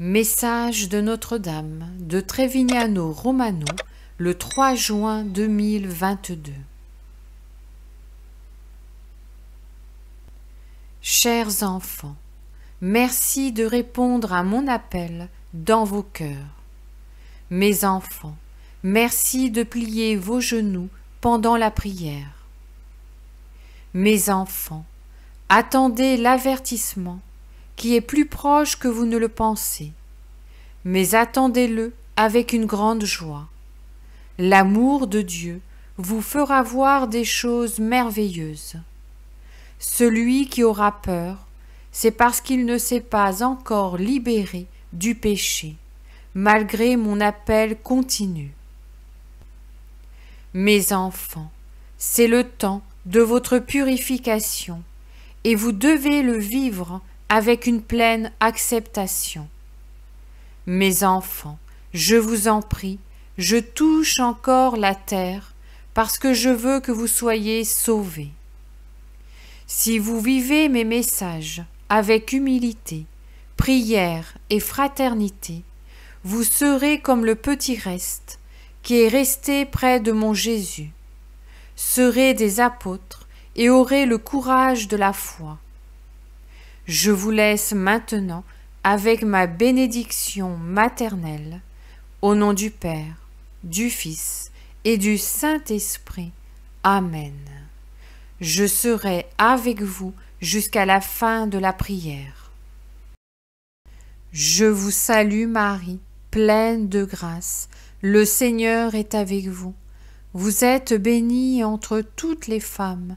Message de Notre-Dame de Trevignano Romano le 3 juin 2022 Chers enfants, merci de répondre à mon appel dans vos cœurs. Mes enfants, merci de plier vos genoux pendant la prière. Mes enfants, attendez l'avertissement qui est plus proche que vous ne le pensez. Mais attendez-le avec une grande joie. L'amour de Dieu vous fera voir des choses merveilleuses. Celui qui aura peur, c'est parce qu'il ne s'est pas encore libéré du péché, malgré mon appel continu. Mes enfants, c'est le temps de votre purification, et vous devez le vivre avec une pleine acceptation. Mes enfants, je vous en prie, je touche encore la terre parce que je veux que vous soyez sauvés. Si vous vivez mes messages avec humilité, prière et fraternité, vous serez comme le petit reste qui est resté près de mon Jésus. Serez des apôtres et aurez le courage de la foi. Je vous laisse maintenant avec ma bénédiction maternelle, au nom du Père, du Fils et du Saint-Esprit. Amen. Je serai avec vous jusqu'à la fin de la prière. Je vous salue Marie, pleine de grâce, le Seigneur est avec vous. Vous êtes bénie entre toutes les femmes,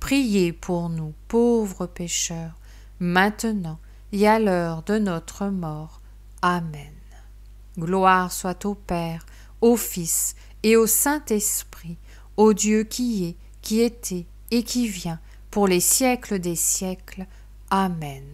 Priez pour nous, pauvres pécheurs, maintenant et à l'heure de notre mort. Amen. Gloire soit au Père, au Fils et au Saint-Esprit, au Dieu qui est, qui était et qui vient, pour les siècles des siècles. Amen.